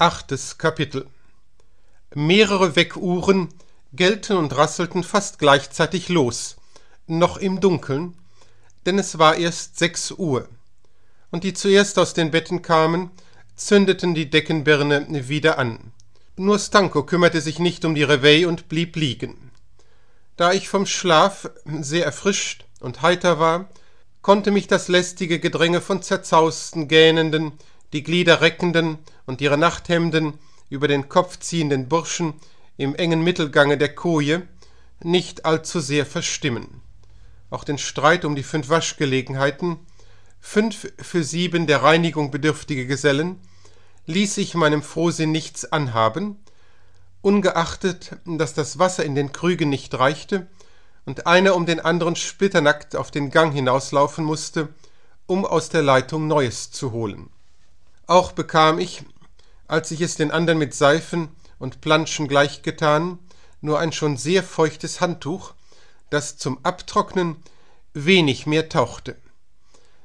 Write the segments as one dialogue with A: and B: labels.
A: Achtes Kapitel Mehrere Weckuhren gellten und rasselten fast gleichzeitig los, noch im Dunkeln, denn es war erst sechs Uhr. Und die zuerst aus den Betten kamen, zündeten die Deckenbirne wieder an. Nur Stanko kümmerte sich nicht um die Reveille und blieb liegen. Da ich vom Schlaf sehr erfrischt und heiter war, konnte mich das lästige Gedränge von zerzausten, gähnenden, die Gliederreckenden und ihre Nachthemden über den Kopf ziehenden Burschen im engen Mittelgange der Koje nicht allzu sehr verstimmen. Auch den Streit um die fünf Waschgelegenheiten, fünf für sieben der Reinigung bedürftige Gesellen, ließ ich meinem Frohsinn nichts anhaben, ungeachtet, dass das Wasser in den Krügen nicht reichte und einer um den anderen splitternackt auf den Gang hinauslaufen musste, um aus der Leitung Neues zu holen. Auch bekam ich, als ich es den anderen mit Seifen und Planschen gleichgetan, nur ein schon sehr feuchtes Handtuch, das zum Abtrocknen wenig mehr tauchte.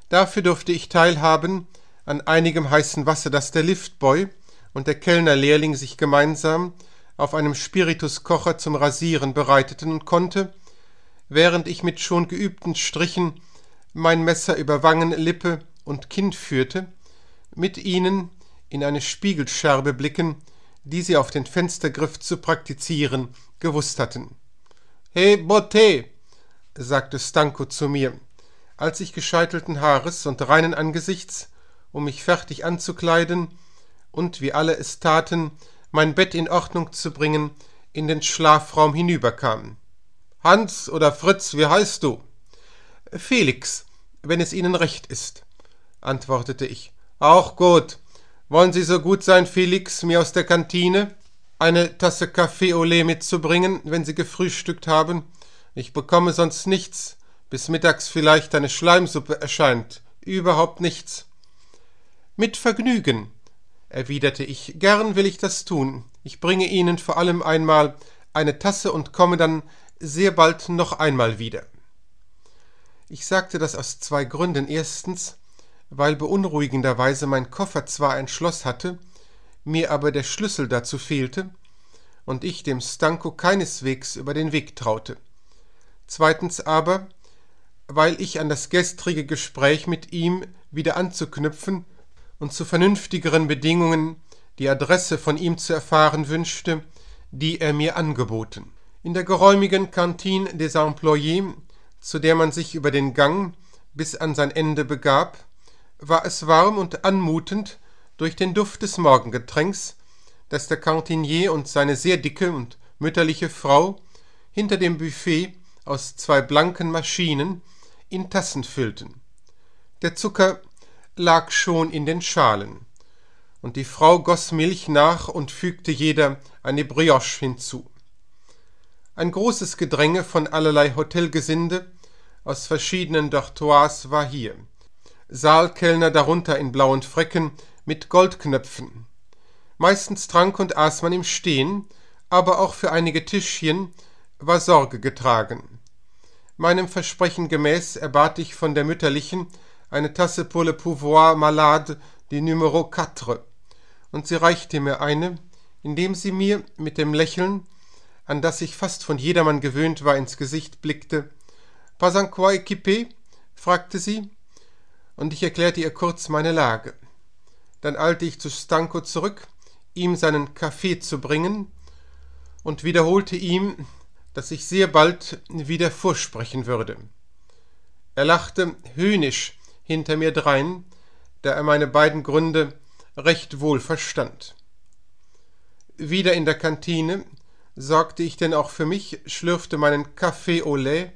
A: Dafür durfte ich teilhaben an einigem heißen Wasser, das der Liftboy und der Kellnerlehrling sich gemeinsam auf einem Spirituskocher zum Rasieren bereiteten und konnte, während ich mit schon geübten Strichen mein Messer über Wangen, Lippe und Kinn führte, mit ihnen in eine Spiegelscherbe blicken, die sie auf den Fenstergriff zu praktizieren gewusst hatten. He Botte, sagte Stanko zu mir, als ich gescheitelten Haares und reinen Angesichts, um mich fertig anzukleiden und wie alle es taten, mein Bett in Ordnung zu bringen, in den Schlafraum hinüberkam. Hans oder Fritz, wie heißt du? Felix, wenn es Ihnen recht ist, antwortete ich auch gut. Wollen Sie so gut sein, Felix, mir aus der Kantine eine Tasse Kaffee au lait mitzubringen, wenn Sie gefrühstückt haben? Ich bekomme sonst nichts, bis mittags vielleicht eine Schleimsuppe erscheint. Überhaupt nichts. Mit Vergnügen, erwiderte ich, gern will ich das tun. Ich bringe Ihnen vor allem einmal eine Tasse und komme dann sehr bald noch einmal wieder. Ich sagte das aus zwei Gründen. Erstens, weil beunruhigenderweise mein Koffer zwar ein Schloss hatte, mir aber der Schlüssel dazu fehlte und ich dem Stanko keineswegs über den Weg traute. Zweitens aber, weil ich an das gestrige Gespräch mit ihm wieder anzuknüpfen und zu vernünftigeren Bedingungen die Adresse von ihm zu erfahren wünschte, die er mir angeboten. In der geräumigen Cantine des Employés, zu der man sich über den Gang bis an sein Ende begab, war es warm und anmutend durch den Duft des Morgengetränks, das der Cantinier und seine sehr dicke und mütterliche Frau hinter dem Buffet aus zwei blanken Maschinen in Tassen füllten. Der Zucker lag schon in den Schalen, und die Frau goss Milch nach und fügte jeder eine Brioche hinzu. Ein großes Gedränge von allerlei Hotelgesinde aus verschiedenen Dortoirs war hier. Saalkellner darunter in blauen Fräcken mit Goldknöpfen. Meistens trank und aß man im Stehen, aber auch für einige Tischchen war Sorge getragen. Meinem Versprechen gemäß erbat ich von der mütterlichen eine Tasse pour le pouvoir malade, die Numero 4, und sie reichte mir eine, indem sie mir mit dem Lächeln, an das ich fast von jedermann gewöhnt war, ins Gesicht blickte. Pas en quoi équipé? fragte sie, und ich erklärte ihr kurz meine Lage. Dann eilte ich zu Stanko zurück, ihm seinen Kaffee zu bringen und wiederholte ihm, dass ich sehr bald wieder vorsprechen würde. Er lachte höhnisch hinter mir drein, da er meine beiden Gründe recht wohl verstand. Wieder in der Kantine sorgte ich denn auch für mich, schlürfte meinen Kaffee au lait,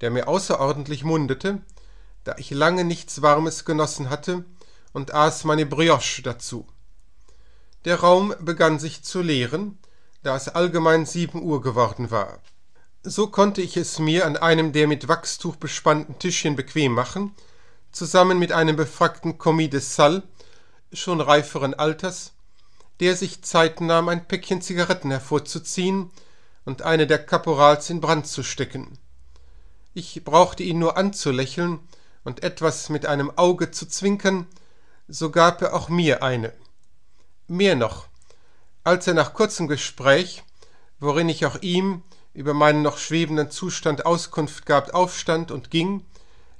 A: der mir außerordentlich mundete, da ich lange nichts Warmes genossen hatte, und aß meine Brioche dazu. Der Raum begann sich zu leeren, da es allgemein sieben Uhr geworden war. So konnte ich es mir an einem der mit Wachstuch bespannten Tischchen bequem machen, zusammen mit einem befrackten Commis de Salle, schon reiferen Alters, der sich Zeit nahm, ein Päckchen Zigaretten hervorzuziehen und eine der Kaporals in Brand zu stecken. Ich brauchte ihn nur anzulächeln, und etwas mit einem Auge zu zwinkern, so gab er auch mir eine. Mehr noch, als er nach kurzem Gespräch, worin ich auch ihm über meinen noch schwebenden Zustand Auskunft gab, aufstand und ging,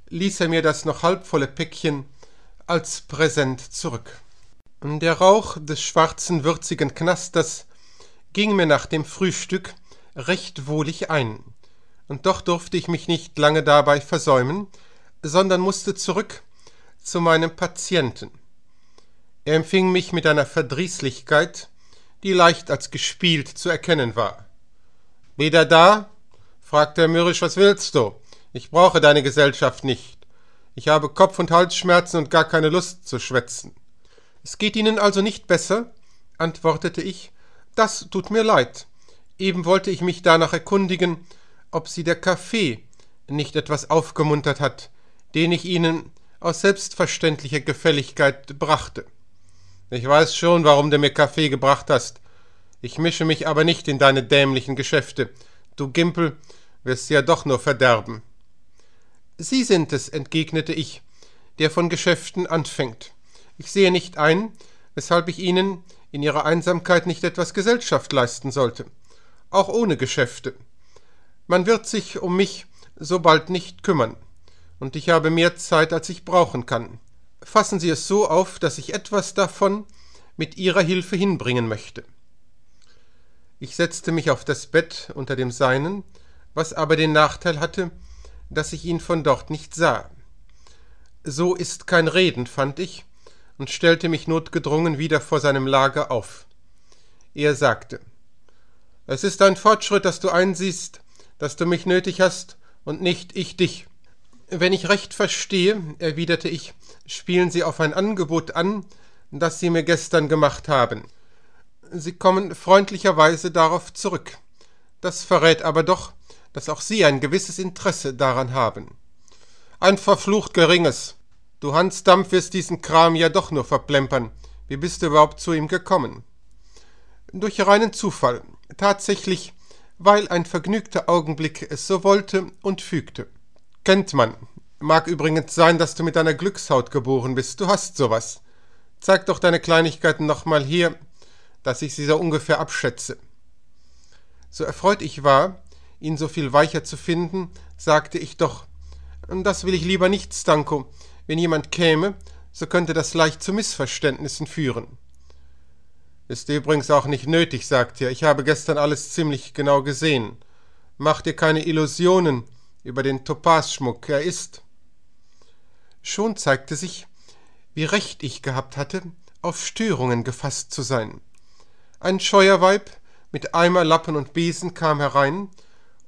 A: ließ er mir das noch halbvolle Päckchen als Präsent zurück. Der Rauch des schwarzen, würzigen Knasters ging mir nach dem Frühstück recht wohlig ein, und doch durfte ich mich nicht lange dabei versäumen, sondern musste zurück zu meinem Patienten. Er empfing mich mit einer Verdrießlichkeit, die leicht als gespielt zu erkennen war. Wieder da? fragte er mürrisch, was willst du? Ich brauche deine Gesellschaft nicht. Ich habe Kopf- und Halsschmerzen und gar keine Lust zu schwätzen. Es geht Ihnen also nicht besser? antwortete ich. Das tut mir leid. Eben wollte ich mich danach erkundigen, ob Sie der Kaffee nicht etwas aufgemuntert hat den ich Ihnen aus selbstverständlicher Gefälligkeit brachte. Ich weiß schon, warum du mir Kaffee gebracht hast. Ich mische mich aber nicht in deine dämlichen Geschäfte. Du Gimpel wirst sie ja doch nur verderben. Sie sind es, entgegnete ich, der von Geschäften anfängt. Ich sehe nicht ein, weshalb ich Ihnen in Ihrer Einsamkeit nicht etwas Gesellschaft leisten sollte, auch ohne Geschäfte. Man wird sich um mich so bald nicht kümmern und ich habe mehr Zeit, als ich brauchen kann. Fassen Sie es so auf, dass ich etwas davon mit Ihrer Hilfe hinbringen möchte. Ich setzte mich auf das Bett unter dem Seinen, was aber den Nachteil hatte, dass ich ihn von dort nicht sah. So ist kein Reden, fand ich, und stellte mich notgedrungen wieder vor seinem Lager auf. Er sagte Es ist ein Fortschritt, dass du einsiehst, dass du mich nötig hast und nicht ich dich. Wenn ich recht verstehe, erwiderte ich, spielen Sie auf ein Angebot an, das Sie mir gestern gemacht haben. Sie kommen freundlicherweise darauf zurück. Das verrät aber doch, dass auch Sie ein gewisses Interesse daran haben. Ein verflucht geringes. Du Hans Dampf wirst diesen Kram ja doch nur verplempern. Wie bist du überhaupt zu ihm gekommen? Durch reinen Zufall. Tatsächlich, weil ein vergnügter Augenblick es so wollte und fügte. Kennt man. Mag übrigens sein, dass du mit deiner Glückshaut geboren bist. Du hast sowas. Zeig doch deine Kleinigkeiten nochmal hier, dass ich sie so ungefähr abschätze. So erfreut ich war, ihn so viel weicher zu finden, sagte ich doch, das will ich lieber nicht, Stanko. Wenn jemand käme, so könnte das leicht zu Missverständnissen führen. Ist übrigens auch nicht nötig, sagt er. Ich habe gestern alles ziemlich genau gesehen. Mach dir keine Illusionen über den Topazschmuck er ist. Schon zeigte sich, wie recht ich gehabt hatte, auf Störungen gefasst zu sein. Ein Scheuerweib mit Eimer, Lappen und Besen kam herein,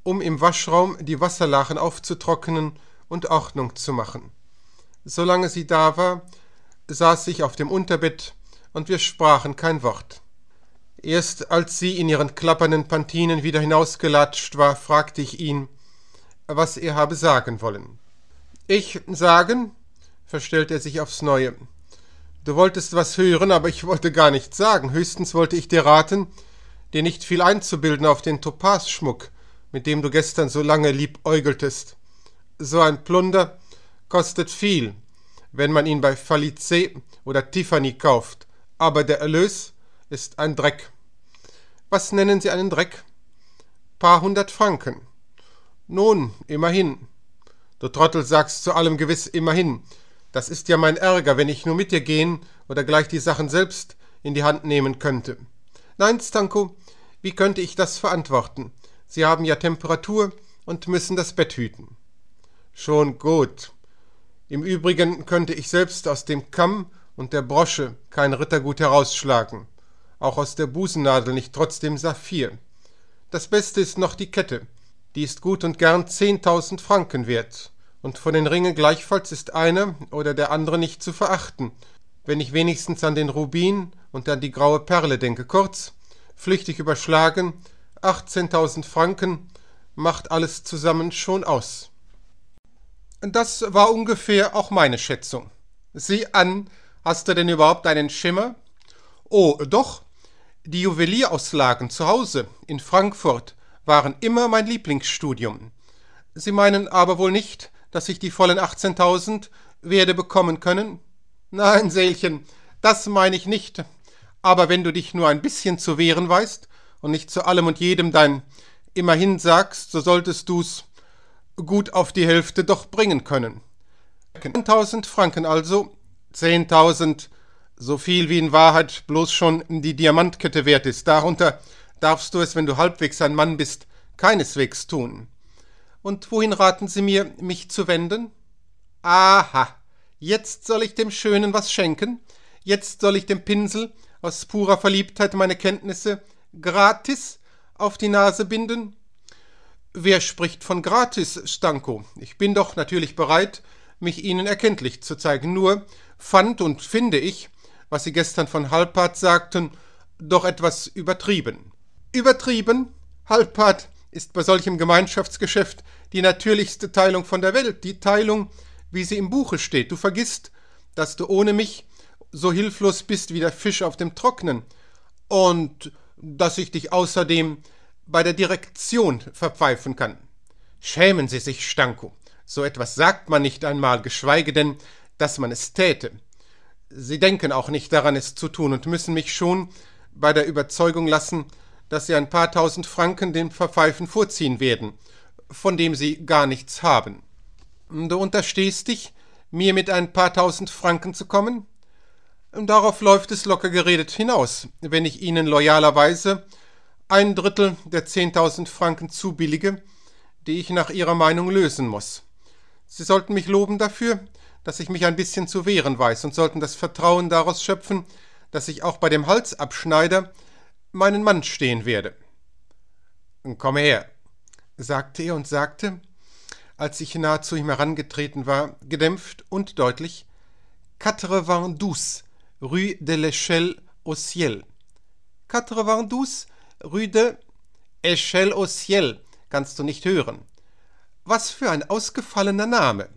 A: um im Waschraum die Wasserlachen aufzutrocknen und Ordnung zu machen. Solange sie da war, saß ich auf dem Unterbett und wir sprachen kein Wort. Erst als sie in ihren klappernden Pantinen wieder hinausgelatscht war, fragte ich ihn, was er habe sagen wollen. Ich sagen? verstellte er sich aufs Neue. Du wolltest was hören, aber ich wollte gar nichts sagen. Höchstens wollte ich dir raten, dir nicht viel einzubilden auf den Topazschmuck, mit dem du gestern so lange liebäugeltest. So ein Plunder kostet viel, wenn man ihn bei Falice oder Tiffany kauft, aber der Erlös ist ein Dreck. Was nennen Sie einen Dreck? Paar hundert Franken. Nun, immerhin. Du Trottel sagst zu allem gewiss immerhin. Das ist ja mein Ärger, wenn ich nur mit dir gehen oder gleich die Sachen selbst in die Hand nehmen könnte. Nein, Stanko, wie könnte ich das verantworten? Sie haben ja Temperatur und müssen das Bett hüten. Schon gut. Im Übrigen könnte ich selbst aus dem Kamm und der Brosche kein Rittergut herausschlagen, auch aus der Busennadel nicht trotzdem Saphir. Das Beste ist noch die Kette, die ist gut und gern zehntausend Franken wert, und von den Ringen gleichfalls ist einer oder der andere nicht zu verachten, wenn ich wenigstens an den Rubin und an die graue Perle denke. Kurz, flüchtig überschlagen, 18.000 Franken macht alles zusammen schon aus. Das war ungefähr auch meine Schätzung. Sieh an, hast du denn überhaupt einen Schimmer? Oh, doch. Die Juwelierauslagen zu Hause in Frankfurt waren immer mein Lieblingsstudium. Sie meinen aber wohl nicht, dass ich die vollen 18.000 werde bekommen können? Nein, Seelchen, das meine ich nicht. Aber wenn du dich nur ein bisschen zu wehren weißt und nicht zu allem und jedem dein Immerhin sagst, so solltest du's gut auf die Hälfte doch bringen können. 10.000 Franken also, 10.000, so viel wie in Wahrheit bloß schon die Diamantkette wert ist. Darunter darfst du es, wenn du halbwegs ein Mann bist, keineswegs tun. Und wohin raten Sie mir, mich zu wenden? Aha, jetzt soll ich dem Schönen was schenken, jetzt soll ich dem Pinsel aus purer Verliebtheit meine Kenntnisse gratis auf die Nase binden? Wer spricht von gratis, Stanko? Ich bin doch natürlich bereit, mich Ihnen erkenntlich zu zeigen, nur fand und finde ich, was Sie gestern von Halpart sagten, doch etwas übertrieben. Übertrieben? Halbpart ist bei solchem Gemeinschaftsgeschäft die natürlichste Teilung von der Welt, die Teilung, wie sie im Buche steht. Du vergisst, dass du ohne mich so hilflos bist wie der Fisch auf dem Trocknen und dass ich dich außerdem bei der Direktion verpfeifen kann. Schämen Sie sich, Stanko. So etwas sagt man nicht einmal, geschweige denn, dass man es täte. Sie denken auch nicht daran, es zu tun und müssen mich schon bei der Überzeugung lassen, dass sie ein paar tausend Franken dem Verpfeifen vorziehen werden, von dem sie gar nichts haben. Du unterstehst dich, mir mit ein paar tausend Franken zu kommen? Darauf läuft es locker geredet hinaus, wenn ich Ihnen loyalerweise ein Drittel der zehntausend Franken zubillige, die ich nach Ihrer Meinung lösen muss. Sie sollten mich loben dafür, dass ich mich ein bisschen zu wehren weiß und sollten das Vertrauen daraus schöpfen, dass ich auch bei dem Halsabschneider meinen Mann stehen werde. Komm her, sagte er und sagte, als ich nahe zu ihm herangetreten war, gedämpft und deutlich, Quatre-vingt-douze, Rue de l'Echelle au Ciel. Quatre-vingt-douze, Rue de Echelle au Ciel, kannst du nicht hören. Was für ein ausgefallener Name.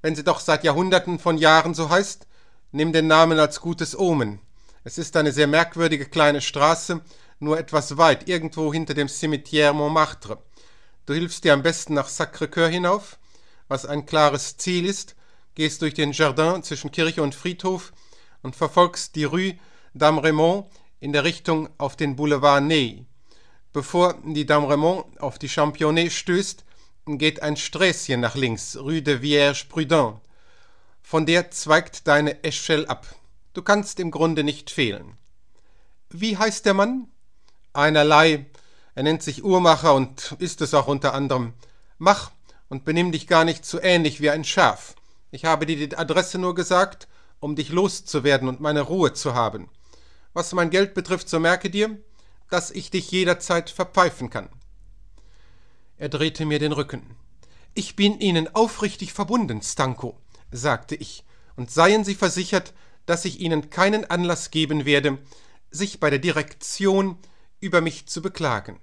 A: Wenn sie doch seit Jahrhunderten von Jahren so heißt, nimm den Namen als gutes Omen. Es ist eine sehr merkwürdige kleine Straße, nur etwas weit, irgendwo hinter dem Cimetière Montmartre. Du hilfst dir am besten nach Sacré-Cœur hinauf, was ein klares Ziel ist, gehst durch den Jardin zwischen Kirche und Friedhof und verfolgst die Rue Dame Raymond in der Richtung auf den Boulevard Ney. Bevor die Dame Raymond auf die Championnet stößt, geht ein Sträßchen nach links, Rue de Vierge Prudent. Von der zweigt deine Echelle ab. Du kannst im Grunde nicht fehlen. Wie heißt der Mann? Einerlei. Er nennt sich Uhrmacher und ist es auch unter anderem. Mach und benimm dich gar nicht so ähnlich wie ein Schaf. Ich habe dir die Adresse nur gesagt, um dich loszuwerden und meine Ruhe zu haben. Was mein Geld betrifft, so merke dir, dass ich dich jederzeit verpfeifen kann. Er drehte mir den Rücken. Ich bin Ihnen aufrichtig verbunden, Stanko, sagte ich, und seien Sie versichert, dass ich Ihnen keinen Anlass geben werde, sich bei der Direktion über mich zu beklagen.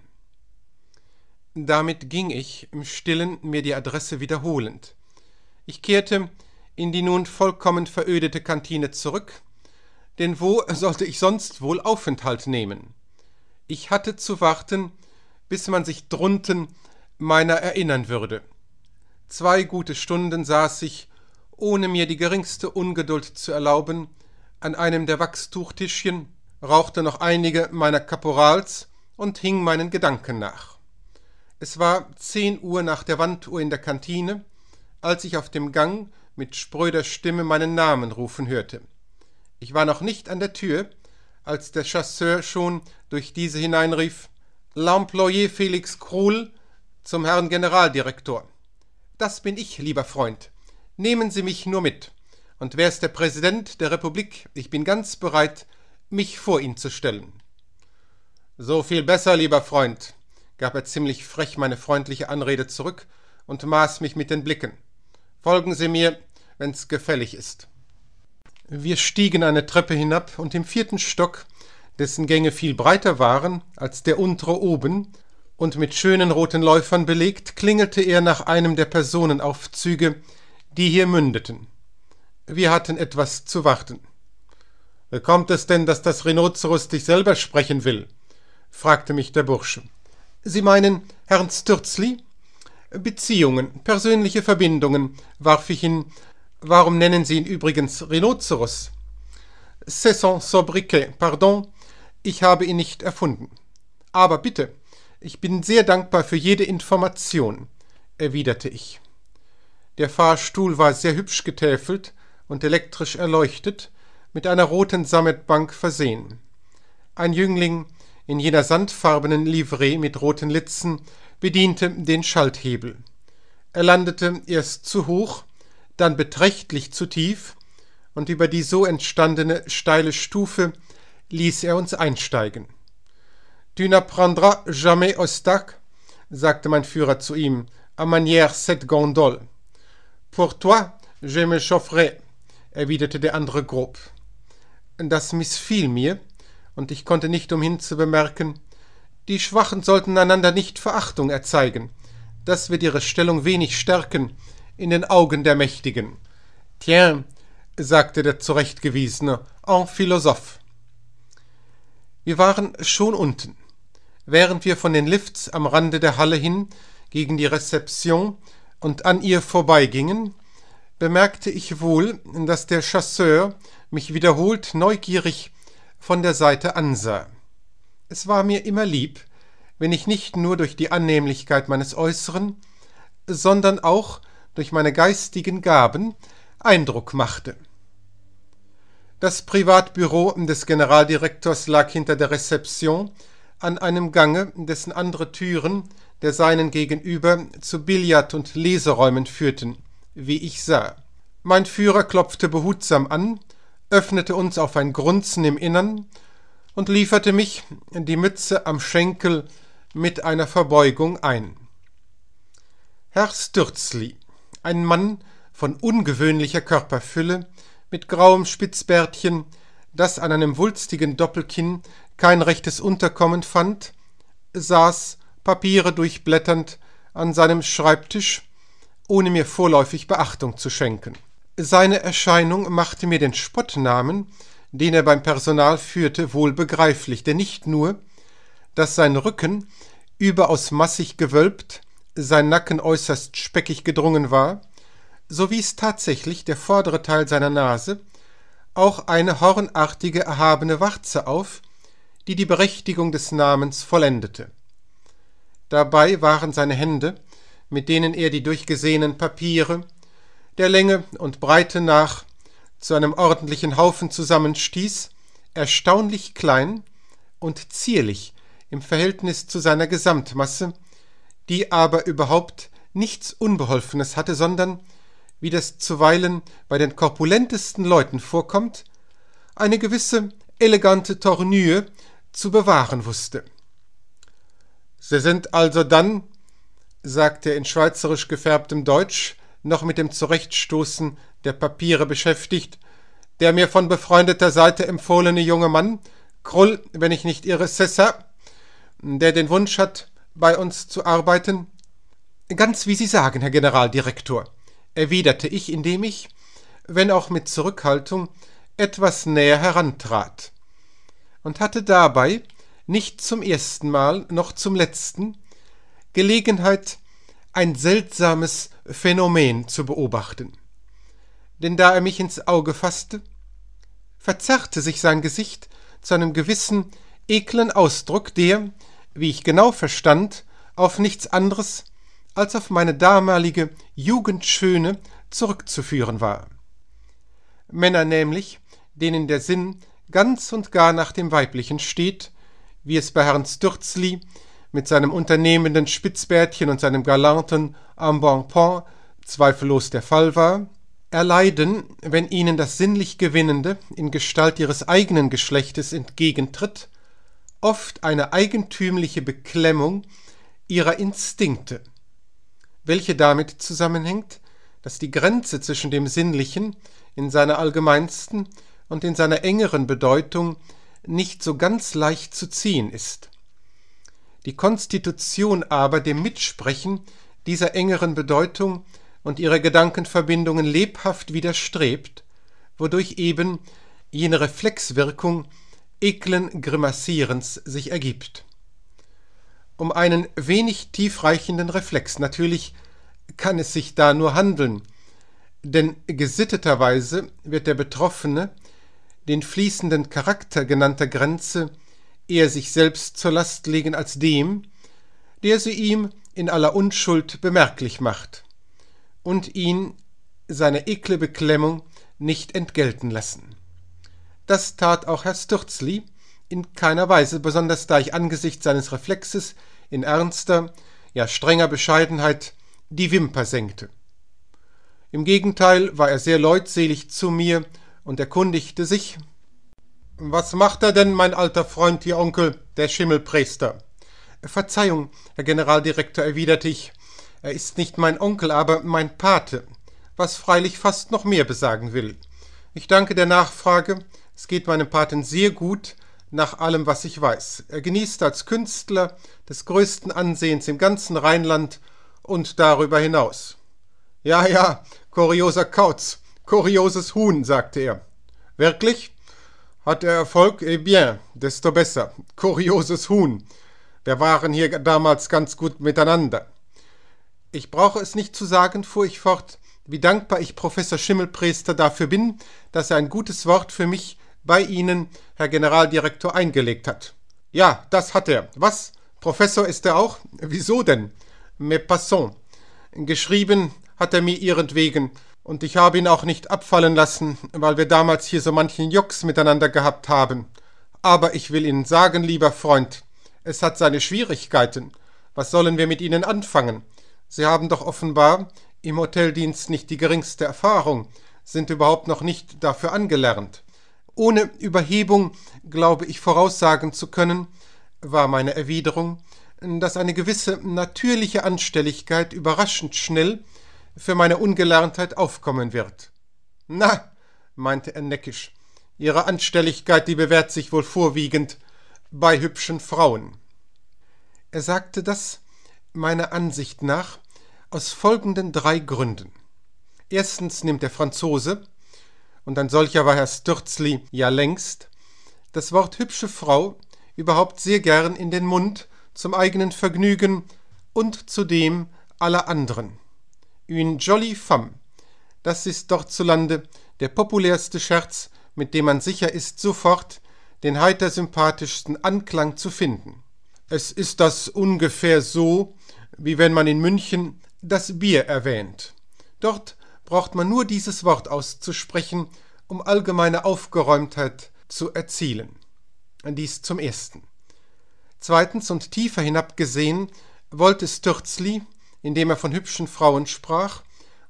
A: Damit ging ich im stillen mir die Adresse wiederholend. Ich kehrte in die nun vollkommen verödete Kantine zurück, denn wo sollte ich sonst wohl Aufenthalt nehmen? Ich hatte zu warten, bis man sich drunten meiner erinnern würde. Zwei gute Stunden saß ich ohne mir die geringste Ungeduld zu erlauben, an einem der Wachstuchtischchen, rauchte noch einige meiner Kaporals und hing meinen Gedanken nach. Es war zehn Uhr nach der Wanduhr in der Kantine, als ich auf dem Gang mit spröder Stimme meinen Namen rufen hörte. Ich war noch nicht an der Tür, als der Chasseur schon durch diese hineinrief L'Employé Felix Krul zum Herrn Generaldirektor. Das bin ich, lieber Freund. Nehmen Sie mich nur mit. Und wer ist der Präsident der Republik? Ich bin ganz bereit, mich vor ihn zu stellen. So viel besser, lieber Freund, gab er ziemlich frech meine freundliche Anrede zurück und maß mich mit den Blicken. Folgen Sie mir, wenn's gefällig ist. Wir stiegen eine Treppe hinab und im vierten Stock, dessen Gänge viel breiter waren als der untere oben und mit schönen roten Läufern belegt, klingelte er nach einem der Personenaufzüge, die hier mündeten. Wir hatten etwas zu warten. Kommt es denn, dass das Rhinoceros dich selber sprechen will? fragte mich der Bursche. Sie meinen Herrn Stürzli? Beziehungen, persönliche Verbindungen, warf ich hin. Warum nennen Sie ihn übrigens Rhinoceros? C'est son sobriquet, pardon, ich habe ihn nicht erfunden. Aber bitte, ich bin sehr dankbar für jede Information, erwiderte ich. Der Fahrstuhl war sehr hübsch getäfelt und elektrisch erleuchtet, mit einer roten Sammetbank versehen. Ein Jüngling in jener sandfarbenen Livree mit roten Litzen bediente den Schalthebel. Er landete erst zu hoch, dann beträchtlich zu tief, und über die so entstandene steile Stufe ließ er uns einsteigen. Tu n'apprendras jamais au stack, sagte mein Führer zu ihm, à manière cette gondole. Pour toi, je me chaufferai, erwiderte der andere grob. Das mißfiel mir, und ich konnte nicht umhin zu bemerken, die Schwachen sollten einander nicht Verachtung erzeigen. Das wird ihre Stellung wenig stärken in den Augen der Mächtigen. Tiens, sagte der Zurechtgewiesene, en philosophe. Wir waren schon unten. Während wir von den Lifts am Rande der Halle hin gegen die Rezeption und an ihr vorbeigingen, bemerkte ich wohl, dass der Chasseur mich wiederholt neugierig von der Seite ansah. Es war mir immer lieb, wenn ich nicht nur durch die Annehmlichkeit meines Äußeren, sondern auch durch meine geistigen Gaben Eindruck machte. Das Privatbüro des Generaldirektors lag hinter der Rezeption an einem gange dessen andere türen der seinen gegenüber zu billard und leseräumen führten wie ich sah mein führer klopfte behutsam an öffnete uns auf ein grunzen im innern und lieferte mich die mütze am schenkel mit einer verbeugung ein herr stürzli ein mann von ungewöhnlicher körperfülle mit grauem spitzbärtchen das an einem wulstigen doppelkinn kein rechtes Unterkommen fand, saß, Papiere durchblätternd, an seinem Schreibtisch, ohne mir vorläufig Beachtung zu schenken. Seine Erscheinung machte mir den Spottnamen, den er beim Personal führte, wohl begreiflich, denn nicht nur, dass sein Rücken überaus massig gewölbt, sein Nacken äußerst speckig gedrungen war, so wies tatsächlich der vordere Teil seiner Nase auch eine hornartige erhabene Warze auf, die die Berechtigung des Namens vollendete. Dabei waren seine Hände, mit denen er die durchgesehenen Papiere, der Länge und Breite nach, zu einem ordentlichen Haufen zusammenstieß, erstaunlich klein und zierlich im Verhältnis zu seiner Gesamtmasse, die aber überhaupt nichts Unbeholfenes hatte, sondern, wie das zuweilen bei den korpulentesten Leuten vorkommt, eine gewisse elegante Tornüe zu bewahren wusste. Sie sind also dann, sagte er in schweizerisch gefärbtem Deutsch, noch mit dem Zurechtstoßen der Papiere beschäftigt, der mir von befreundeter Seite empfohlene junge Mann, Krull, wenn ich nicht irre, Sessa, der den Wunsch hat, bei uns zu arbeiten? Ganz wie Sie sagen, Herr Generaldirektor, erwiderte ich, indem ich, wenn auch mit Zurückhaltung, etwas näher herantrat und hatte dabei nicht zum ersten Mal noch zum letzten Gelegenheit, ein seltsames Phänomen zu beobachten. Denn da er mich ins Auge fasste, verzerrte sich sein Gesicht zu einem gewissen eklen Ausdruck, der, wie ich genau verstand, auf nichts anderes als auf meine damalige Jugendschöne zurückzuführen war. Männer nämlich, denen der Sinn ganz und gar nach dem Weiblichen steht, wie es bei Herrn Stürzli mit seinem unternehmenden Spitzbärtchen und seinem galanten Embonpoint zweifellos der Fall war, erleiden, wenn ihnen das sinnlich Gewinnende in Gestalt ihres eigenen Geschlechtes entgegentritt, oft eine eigentümliche Beklemmung ihrer Instinkte, welche damit zusammenhängt, dass die Grenze zwischen dem Sinnlichen in seiner allgemeinsten und in seiner engeren Bedeutung nicht so ganz leicht zu ziehen ist. Die Konstitution aber dem Mitsprechen dieser engeren Bedeutung und ihrer Gedankenverbindungen lebhaft widerstrebt, wodurch eben jene Reflexwirkung eklen Grimassierens sich ergibt. Um einen wenig tiefreichenden Reflex natürlich kann es sich da nur handeln, denn gesitteterweise wird der Betroffene den fließenden Charakter genannter Grenze eher sich selbst zur Last legen als dem, der sie ihm in aller Unschuld bemerklich macht und ihn seine ekle Beklemmung nicht entgelten lassen. Das tat auch Herr Stürzli in keiner Weise, besonders da ich angesichts seines Reflexes in ernster, ja strenger Bescheidenheit die Wimper senkte. Im Gegenteil war er sehr leutselig zu mir und erkundigte sich Was macht er denn, mein alter Freund, Ihr Onkel, der Schimmelpriester? Verzeihung, Herr Generaldirektor, erwiderte ich, er ist nicht mein Onkel, aber mein Pate, was freilich fast noch mehr besagen will. Ich danke der Nachfrage, es geht meinem Paten sehr gut, nach allem, was ich weiß. Er genießt als Künstler des größten Ansehens im ganzen Rheinland und darüber hinaus. Ja, ja, kurioser Kauz, Kurioses Huhn, sagte er. Wirklich? Hat er Erfolg? Eh bien, desto besser. Kurioses Huhn. Wir waren hier damals ganz gut miteinander. Ich brauche es nicht zu sagen, fuhr ich fort, wie dankbar ich Professor Schimmelpriester dafür bin, dass er ein gutes Wort für mich bei Ihnen, Herr Generaldirektor, eingelegt hat. Ja, das hat er. Was? Professor ist er auch? Wieso denn? Mais passons. Geschrieben hat er mir ihretwegen, und ich habe ihn auch nicht abfallen lassen, weil wir damals hier so manchen Jux miteinander gehabt haben. Aber ich will Ihnen sagen, lieber Freund, es hat seine Schwierigkeiten. Was sollen wir mit Ihnen anfangen? Sie haben doch offenbar im Hoteldienst nicht die geringste Erfahrung, sind überhaupt noch nicht dafür angelernt. Ohne Überhebung glaube ich voraussagen zu können, war meine Erwiderung, dass eine gewisse natürliche Anstelligkeit überraschend schnell für meine Ungelerntheit aufkommen wird. Na, meinte er neckisch, Ihre Anstelligkeit, die bewährt sich wohl vorwiegend bei hübschen Frauen. Er sagte das, meiner Ansicht nach, aus folgenden drei Gründen. Erstens nimmt der Franzose, und ein solcher war Herr Stürzli ja längst, das Wort hübsche Frau überhaupt sehr gern in den Mund zum eigenen Vergnügen und zu dem aller anderen une jolie femme. Das ist dortzulande der populärste Scherz, mit dem man sicher ist, sofort den heiter sympathischsten Anklang zu finden. Es ist das ungefähr so, wie wenn man in München das Bier erwähnt. Dort braucht man nur dieses Wort auszusprechen, um allgemeine Aufgeräumtheit zu erzielen. Dies zum ersten. Zweitens und tiefer hinabgesehen wollte Stürzli indem er von hübschen Frauen sprach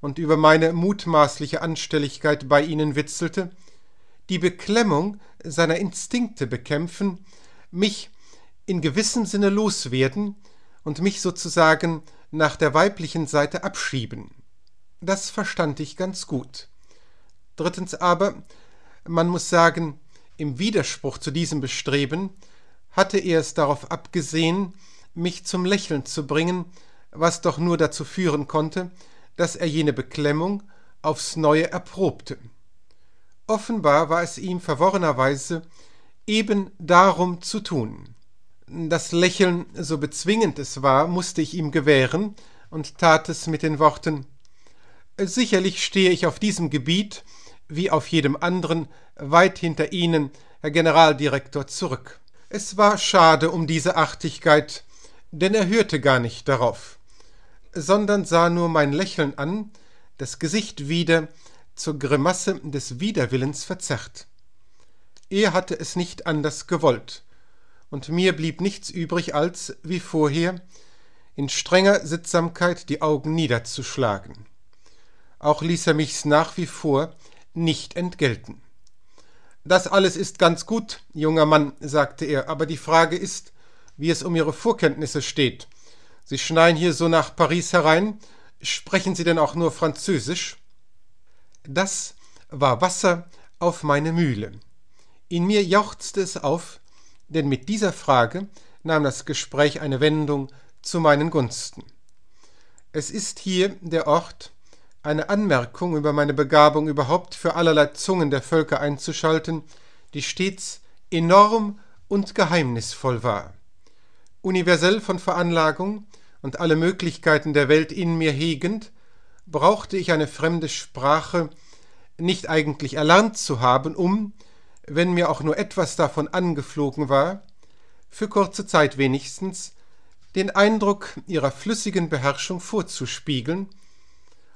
A: und über meine mutmaßliche Anstelligkeit bei ihnen witzelte, die Beklemmung seiner Instinkte bekämpfen, mich in gewissem Sinne loswerden und mich sozusagen nach der weiblichen Seite abschieben. Das verstand ich ganz gut. Drittens aber, man muss sagen, im Widerspruch zu diesem Bestreben hatte er es darauf abgesehen, mich zum Lächeln zu bringen was doch nur dazu führen konnte, dass er jene Beklemmung aufs neue erprobte. Offenbar war es ihm verworrenerweise eben darum zu tun. Das Lächeln, so bezwingend es war, musste ich ihm gewähren und tat es mit den Worten Sicherlich stehe ich auf diesem Gebiet, wie auf jedem anderen, weit hinter Ihnen, Herr Generaldirektor, zurück. Es war schade um diese Artigkeit, denn er hörte gar nicht darauf sondern sah nur mein Lächeln an, das Gesicht wieder zur Grimasse des Widerwillens verzerrt. Er hatte es nicht anders gewollt, und mir blieb nichts übrig, als, wie vorher, in strenger Sittsamkeit die Augen niederzuschlagen. Auch ließ er mich's nach wie vor nicht entgelten. Das alles ist ganz gut, junger Mann, sagte er, aber die Frage ist, wie es um Ihre Vorkenntnisse steht Sie schneien hier so nach Paris herein. Sprechen Sie denn auch nur Französisch? Das war Wasser auf meine Mühle. In mir jauchzte es auf, denn mit dieser Frage nahm das Gespräch eine Wendung zu meinen Gunsten. Es ist hier der Ort, eine Anmerkung über meine Begabung überhaupt für allerlei Zungen der Völker einzuschalten, die stets enorm und geheimnisvoll war. Universell von Veranlagung und alle Möglichkeiten der Welt in mir hegend, brauchte ich eine fremde Sprache nicht eigentlich erlernt zu haben, um, wenn mir auch nur etwas davon angeflogen war, für kurze Zeit wenigstens, den Eindruck ihrer flüssigen Beherrschung vorzuspiegeln,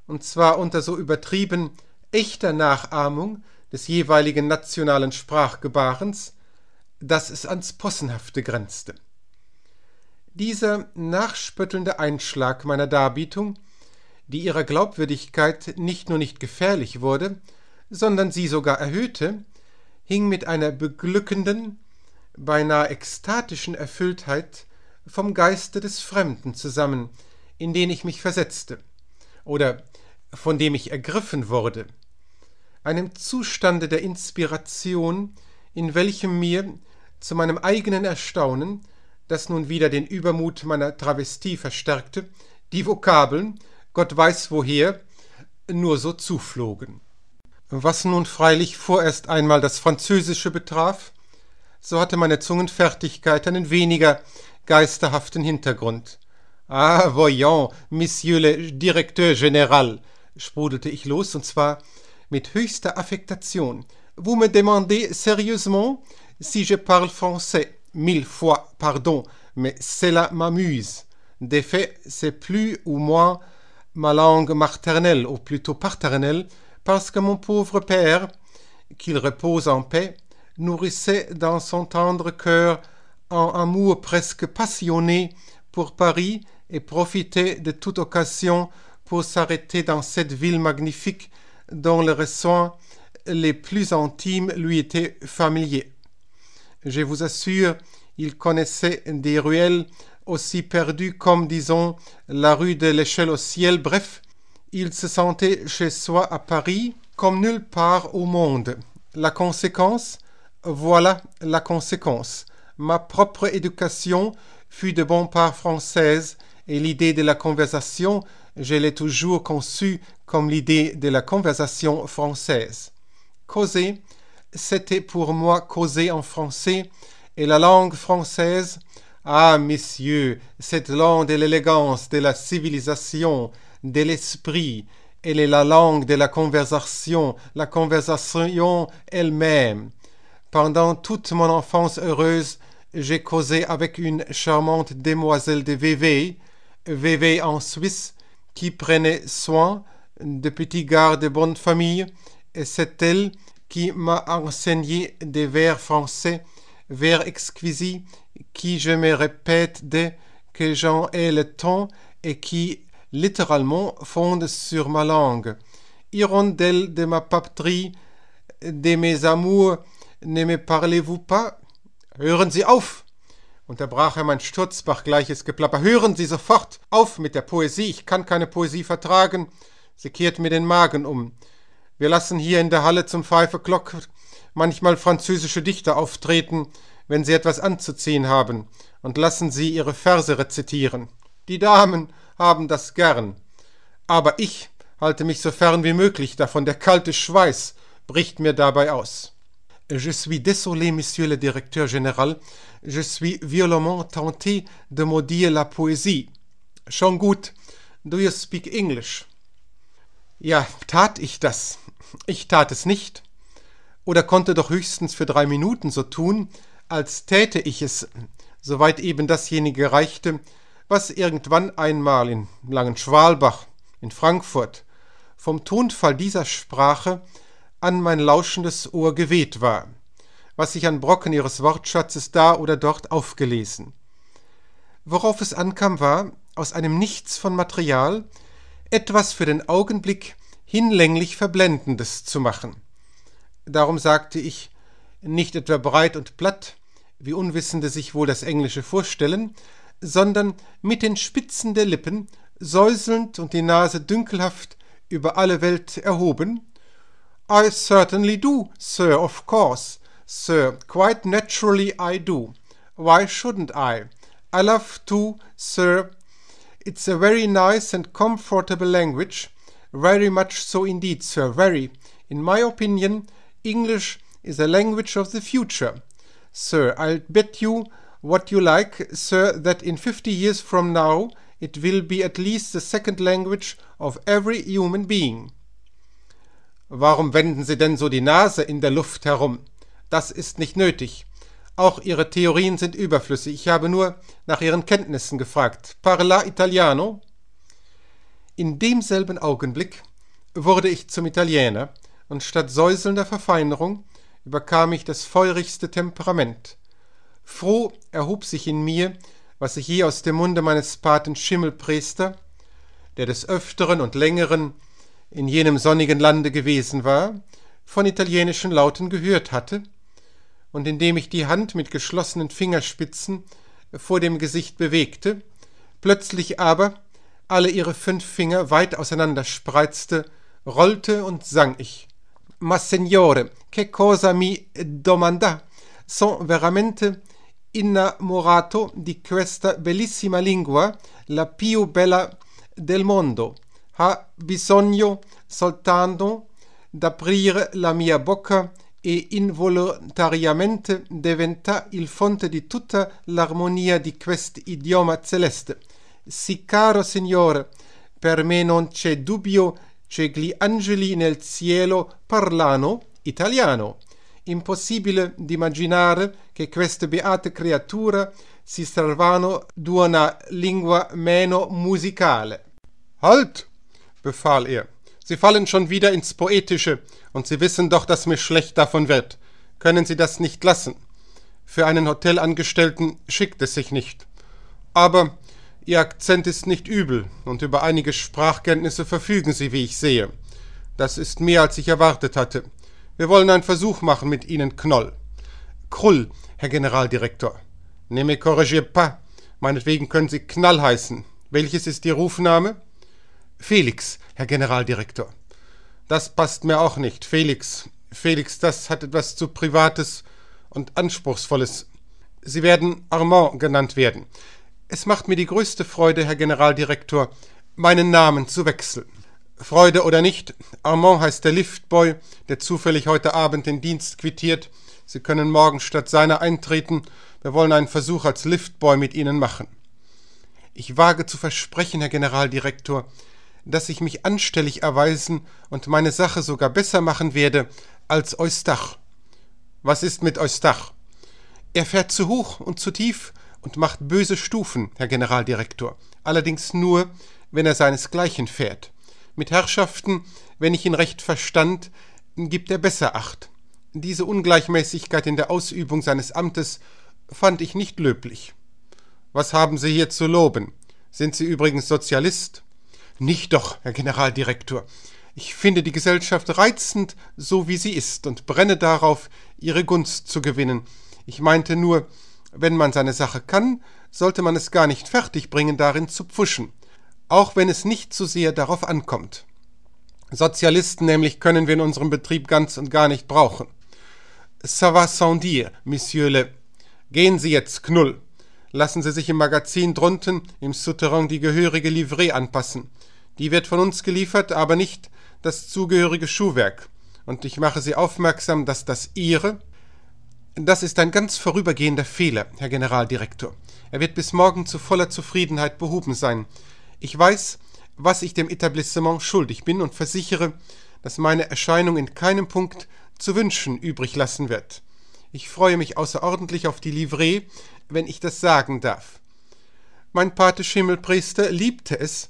A: und zwar unter so übertrieben echter Nachahmung des jeweiligen nationalen Sprachgebarens, dass es ans Possenhafte grenzte. Dieser nachspöttelnde Einschlag meiner Darbietung, die ihrer Glaubwürdigkeit nicht nur nicht gefährlich wurde, sondern sie sogar erhöhte, hing mit einer beglückenden, beinahe ekstatischen Erfülltheit vom Geiste des Fremden zusammen, in den ich mich versetzte, oder von dem ich ergriffen wurde, einem Zustande der Inspiration, in welchem mir, zu meinem eigenen Erstaunen, das nun wieder den Übermut meiner Travestie verstärkte, die Vokabeln, Gott weiß woher, nur so zuflogen. Was nun freilich vorerst einmal das Französische betraf, so hatte meine Zungenfertigkeit einen weniger geisterhaften Hintergrund. Ah, voyons, Monsieur le Directeur Général, sprudelte ich los, und zwar mit höchster Affektation. Vous me demandez sérieusement si je parle français. mille fois pardon, mais cela m'amuse. Des faits, c'est plus ou moins ma langue maternelle, ou plutôt paternelle, parce que mon pauvre père, qu'il repose en paix, nourrissait dans son tendre cœur un amour presque passionné pour Paris et profitait de toute occasion pour s'arrêter dans cette ville magnifique dont les ressoins les plus intimes lui étaient familiers. Je vous assure, il connaissait des ruelles aussi perdues comme, disons, la rue de l'échelle au ciel. Bref, il se sentait chez soi à Paris comme nulle part au monde. La conséquence Voilà la conséquence. Ma propre éducation fut de bon part française et l'idée de la conversation, je l'ai toujours conçue comme l'idée de la conversation française. Causer, c'était pour moi causer en français, et la langue française, ah, messieurs, cette langue de l'élégance, de la civilisation, de l'esprit, elle est la langue de la conversation, la conversation elle-même. Pendant toute mon enfance heureuse, j'ai causé avec une charmante demoiselle de VV, VV en Suisse, qui prenait soin de petits gars de bonne famille, et c'est elle qui m'a enseigné des vers français, vers exquis, qui je me répète dès que j'en ai le temps et qui littéralement fondent sur ma langue. Hirondelle de ma patrie, de mes amours, ne me parlez-vous pas? Hören Sie auf! unterbrach er mein Sturzbach gleiches Geplapper. Hören Sie sofort auf mit der Poesie, ich kann keine Poesie vertragen. Sie kehrt mir den Magen um. Wir lassen hier in der Halle zum Five O'Clock manchmal französische Dichter auftreten, wenn sie etwas anzuziehen haben, und lassen sie ihre Verse rezitieren. Die Damen haben das gern. Aber ich halte mich so fern wie möglich davon, der kalte Schweiß bricht mir dabei aus. Je suis désolé, monsieur le directeur général, je suis violemment tenté de maudire la poésie. Schon gut, do you speak English? Ja, tat ich das? Ich tat es nicht. Oder konnte doch höchstens für drei Minuten so tun, als täte ich es, soweit eben dasjenige reichte, was irgendwann einmal in Langenschwalbach, in Frankfurt, vom Tonfall dieser Sprache an mein lauschendes Ohr geweht war, was ich an Brocken ihres Wortschatzes da oder dort aufgelesen. Worauf es ankam, war, aus einem Nichts von Material etwas für den Augenblick hinlänglich Verblendendes zu machen. Darum sagte ich, nicht etwa breit und platt, wie Unwissende sich wohl das Englische vorstellen, sondern mit den Spitzen der Lippen, säuselnd und die Nase dünkelhaft über alle Welt erhoben. I certainly do, sir, of course, sir, quite naturally I do. Why shouldn't I? I love to, sir, It's a very nice and comfortable language. Very much so indeed, sir, very. In my opinion, English is a language of the future. Sir, I'll bet you what you like, sir, that in 50 years from now, it will be at least the second language of every human being. Warum wenden Sie denn so die Nase in der Luft herum? Das ist nicht nötig. Auch ihre Theorien sind überflüssig. Ich habe nur nach ihren Kenntnissen gefragt. Parla italiano? In demselben Augenblick wurde ich zum Italiener und statt säuselnder Verfeinerung überkam ich das feurigste Temperament. Froh erhob sich in mir, was ich je aus dem Munde meines Paten Schimmelpriester, der des Öfteren und Längeren in jenem sonnigen Lande gewesen war, von italienischen Lauten gehört hatte, und indem ich die Hand mit geschlossenen Fingerspitzen äh, vor dem Gesicht bewegte, plötzlich aber alle ihre fünf Finger weit auseinander spreizte, rollte und sang ich. Ma signore, che cosa mi domanda? Son veramente innamorato di questa bellissima lingua, la più bella del mondo. Ha bisogno soltanto d'aprire la mia bocca e involontariamente diventa il fonte di tutta l'armonia di quest'idioma celeste. Sì, caro Signore, per me non c'è dubbio che gli angeli nel cielo parlano italiano. Impossibile d'immaginare che queste beate creature si servano di una lingua meno musicale. Halt! befahl er. Sie fallen schon wieder ins Poetische, und Sie wissen doch, dass mir schlecht davon wird. Können Sie das nicht lassen? Für einen Hotelangestellten schickt es sich nicht. Aber Ihr Akzent ist nicht übel, und über einige Sprachkenntnisse verfügen Sie, wie ich sehe. Das ist mehr, als ich erwartet hatte. Wir wollen einen Versuch machen mit Ihnen, Knoll. Krull, Herr Generaldirektor. Ne me corrigez pas. Meinetwegen können Sie Knall heißen. Welches ist Ihr Rufname? Felix, Herr Generaldirektor. Das passt mir auch nicht. Felix, Felix, das hat etwas zu Privates und Anspruchsvolles. Sie werden Armand genannt werden. Es macht mir die größte Freude, Herr Generaldirektor, meinen Namen zu wechseln. Freude oder nicht, Armand heißt der Liftboy, der zufällig heute Abend den Dienst quittiert. Sie können morgen statt seiner eintreten. Wir wollen einen Versuch als Liftboy mit Ihnen machen. Ich wage zu versprechen, Herr Generaldirektor, dass ich mich anstellig erweisen und meine Sache sogar besser machen werde als Eustach. Was ist mit Eustach? Er fährt zu hoch und zu tief und macht böse Stufen, Herr Generaldirektor, allerdings nur, wenn er seinesgleichen fährt. Mit Herrschaften, wenn ich ihn recht verstand, gibt er besser Acht. Diese Ungleichmäßigkeit in der Ausübung seines Amtes fand ich nicht löblich. Was haben Sie hier zu loben? Sind Sie übrigens Sozialist? Nicht doch, Herr Generaldirektor. Ich finde die Gesellschaft reizend, so wie sie ist, und brenne darauf, ihre Gunst zu gewinnen. Ich meinte nur, wenn man seine Sache kann, sollte man es gar nicht fertigbringen, darin zu pfuschen, auch wenn es nicht zu so sehr darauf ankommt. Sozialisten nämlich können wir in unserem Betrieb ganz und gar nicht brauchen. Ça va sans dire, Monsieur le. Gehen Sie jetzt, Knull. Lassen Sie sich im Magazin drunten, im Souterrain die gehörige Livree anpassen. Die wird von uns geliefert, aber nicht das zugehörige Schuhwerk. Und ich mache Sie aufmerksam, dass das Ihre. Das ist ein ganz vorübergehender Fehler, Herr Generaldirektor. Er wird bis morgen zu voller Zufriedenheit behoben sein. Ich weiß, was ich dem Etablissement schuldig bin und versichere, dass meine Erscheinung in keinem Punkt zu wünschen übrig lassen wird. Ich freue mich außerordentlich auf die Livree, wenn ich das sagen darf. Mein Pate Schimmelpriester liebte es,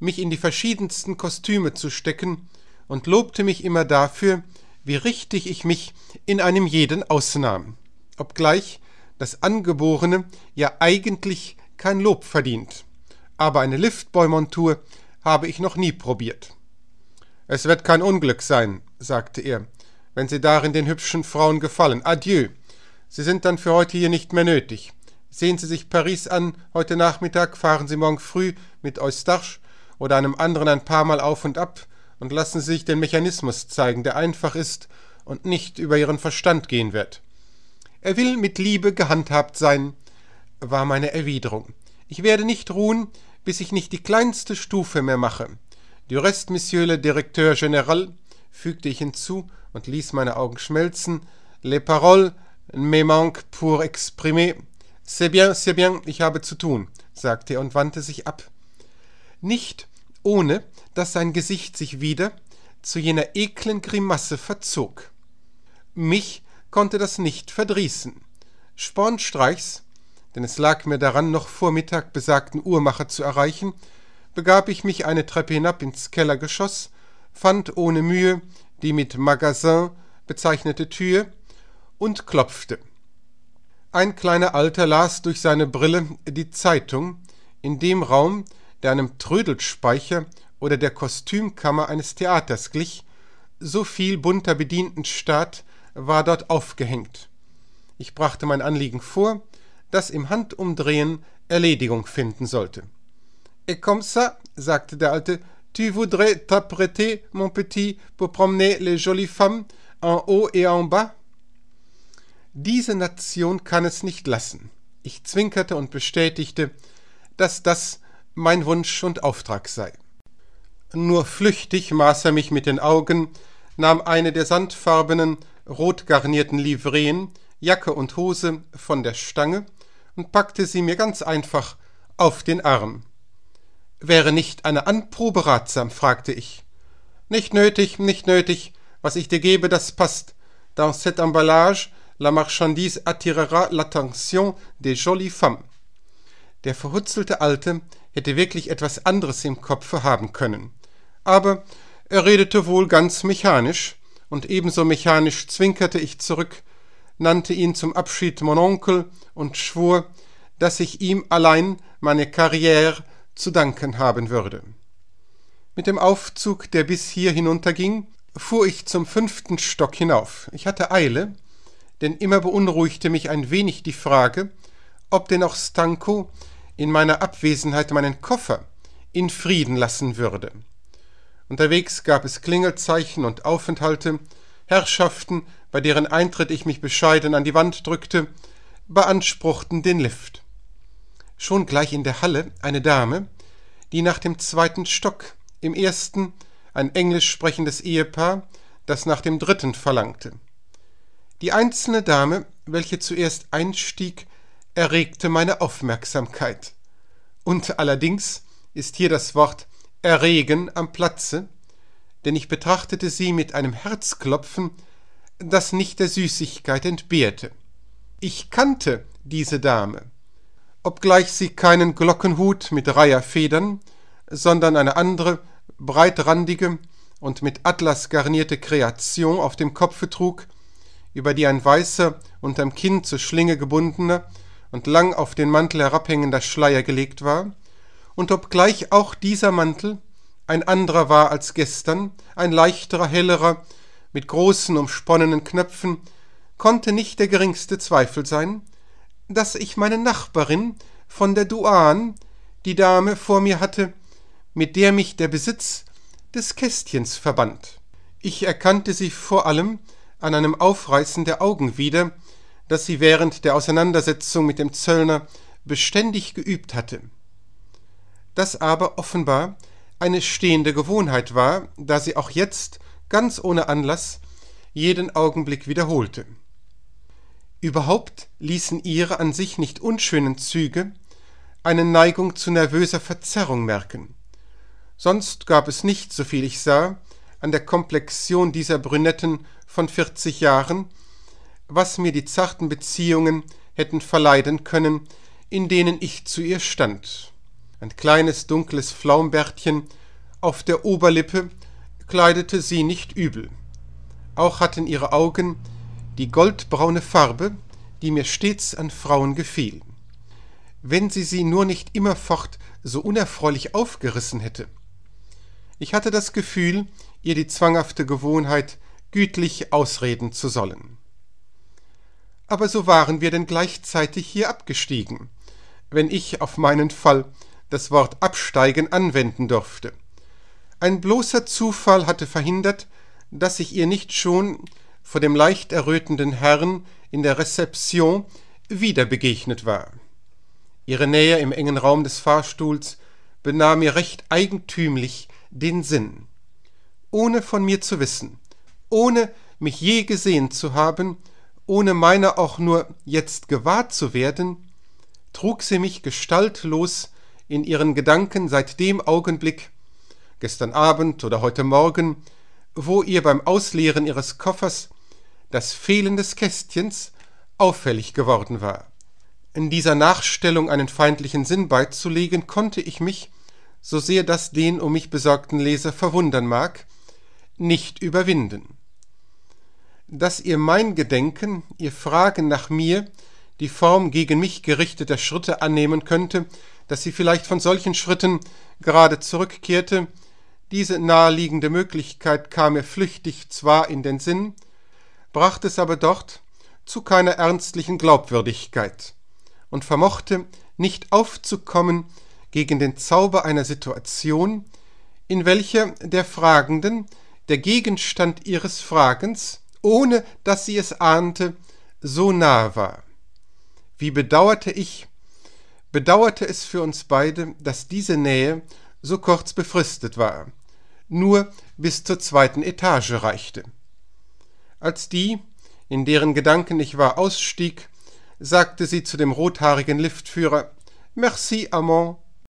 A: mich in die verschiedensten Kostüme zu stecken und lobte mich immer dafür, wie richtig ich mich in einem jeden ausnahm, obgleich das Angeborene ja eigentlich kein Lob verdient. Aber eine Liftboy-Montur habe ich noch nie probiert. Es wird kein Unglück sein, sagte er, wenn Sie darin den hübschen Frauen gefallen. Adieu. Sie sind dann für heute hier nicht mehr nötig. Sehen Sie sich Paris an, heute Nachmittag fahren Sie morgen früh mit Eustache oder einem anderen ein paar Mal auf und ab und lassen sich den Mechanismus zeigen, der einfach ist und nicht über ihren Verstand gehen wird. Er will mit Liebe gehandhabt sein, war meine Erwiderung. Ich werde nicht ruhen, bis ich nicht die kleinste Stufe mehr mache. Du reste, Monsieur le Directeur General, fügte ich hinzu und ließ meine Augen schmelzen. Les paroles me manquent pour exprimer. C'est bien, c'est bien, ich habe zu tun, sagte er und wandte sich ab nicht ohne daß sein gesicht sich wieder zu jener eklen grimasse verzog mich konnte das nicht verdrießen spornstreichs denn es lag mir daran noch vor mittag besagten uhrmacher zu erreichen begab ich mich eine treppe hinab ins kellergeschoß fand ohne mühe die mit magasin bezeichnete tür und klopfte ein kleiner alter las durch seine brille die zeitung in dem raum der einem Trödelspeicher oder der Kostümkammer eines Theaters glich, so viel bunter Bedientenstaat war dort aufgehängt. Ich brachte mein Anliegen vor, das im Handumdrehen Erledigung finden sollte. Et comme ça, sagte der Alte, tu voudrais t'apprêter, mon petit, pour promener les jolies femmes en haut et en bas? Diese Nation kann es nicht lassen. Ich zwinkerte und bestätigte, dass das mein Wunsch und Auftrag sei. Nur flüchtig maß er mich mit den Augen, nahm eine der sandfarbenen, rot garnierten Livreen, Jacke und Hose von der Stange und packte sie mir ganz einfach auf den Arm. Wäre nicht eine Anprobe ratsam? fragte ich. Nicht nötig, nicht nötig. Was ich dir gebe, das passt. Dans cet emballage, la marchandise attirera l'attention des jolies femmes. Der verhutzelte Alte hätte wirklich etwas anderes im Kopfe haben können. Aber er redete wohl ganz mechanisch, und ebenso mechanisch zwinkerte ich zurück, nannte ihn zum Abschied Mon Onkel und schwor, dass ich ihm allein meine Karriere zu danken haben würde. Mit dem Aufzug, der bis hier hinunterging, fuhr ich zum fünften Stock hinauf. Ich hatte Eile, denn immer beunruhigte mich ein wenig die Frage, ob denn auch Stanko in meiner Abwesenheit meinen Koffer in Frieden lassen würde. Unterwegs gab es Klingelzeichen und Aufenthalte, Herrschaften, bei deren Eintritt ich mich bescheiden an die Wand drückte, beanspruchten den Lift. Schon gleich in der Halle eine Dame, die nach dem zweiten Stock, im ersten ein englisch sprechendes Ehepaar, das nach dem dritten verlangte. Die einzelne Dame, welche zuerst einstieg, erregte meine Aufmerksamkeit. Und allerdings ist hier das Wort erregen am Platze, denn ich betrachtete sie mit einem Herzklopfen, das nicht der Süßigkeit entbehrte. Ich kannte diese Dame, obgleich sie keinen Glockenhut mit Reiherfedern, sondern eine andere, breitrandige und mit Atlas garnierte Kreation auf dem Kopfe trug, über die ein weißer, unterm Kinn zur Schlinge gebundener, und lang auf den Mantel herabhängender Schleier gelegt war, und obgleich auch dieser Mantel ein anderer war als gestern, ein leichterer, hellerer, mit großen umsponnenen Knöpfen, konnte nicht der geringste Zweifel sein, dass ich meine Nachbarin von der Duan, die Dame vor mir hatte, mit der mich der Besitz des Kästchens verband. Ich erkannte sie vor allem an einem Aufreißen der Augen wieder, das sie während der Auseinandersetzung mit dem Zöllner beständig geübt hatte. Das aber offenbar eine stehende Gewohnheit war, da sie auch jetzt, ganz ohne Anlass, jeden Augenblick wiederholte. Überhaupt ließen ihre an sich nicht unschönen Züge eine Neigung zu nervöser Verzerrung merken. Sonst gab es nicht, soviel ich sah, an der Komplexion dieser Brünetten von vierzig Jahren was mir die zarten Beziehungen hätten verleiden können, in denen ich zu ihr stand. Ein kleines dunkles Flaumbärtchen auf der Oberlippe kleidete sie nicht übel. Auch hatten ihre Augen die goldbraune Farbe, die mir stets an Frauen gefiel. Wenn sie sie nur nicht immerfort so unerfreulich aufgerissen hätte. Ich hatte das Gefühl, ihr die zwanghafte Gewohnheit gütlich ausreden zu sollen aber so waren wir denn gleichzeitig hier abgestiegen, wenn ich auf meinen Fall das Wort absteigen anwenden durfte. Ein bloßer Zufall hatte verhindert, dass ich ihr nicht schon vor dem leicht errötenden Herrn in der Rezeption wieder begegnet war. Ihre Nähe im engen Raum des Fahrstuhls benahm mir recht eigentümlich den Sinn. Ohne von mir zu wissen, ohne mich je gesehen zu haben, ohne meiner auch nur jetzt gewahr zu werden, trug sie mich gestaltlos in ihren Gedanken seit dem Augenblick, gestern Abend oder heute Morgen, wo ihr beim Ausleeren ihres Koffers das Fehlen des Kästchens auffällig geworden war. In dieser Nachstellung einen feindlichen Sinn beizulegen, konnte ich mich, so sehr das den um mich besorgten Leser verwundern mag, nicht überwinden dass ihr mein Gedenken, ihr Fragen nach mir, die Form gegen mich gerichteter Schritte annehmen könnte, dass sie vielleicht von solchen Schritten gerade zurückkehrte, diese naheliegende Möglichkeit kam mir flüchtig zwar in den Sinn, brachte es aber dort zu keiner ernstlichen Glaubwürdigkeit und vermochte nicht aufzukommen gegen den Zauber einer Situation, in welcher der Fragenden der Gegenstand ihres Fragens ohne dass sie es ahnte, so nah war. Wie bedauerte ich, bedauerte es für uns beide, dass diese Nähe so kurz befristet war, nur bis zur zweiten Etage reichte. Als die, in deren Gedanken ich war, ausstieg, sagte sie zu dem rothaarigen Liftführer Merci, Amand,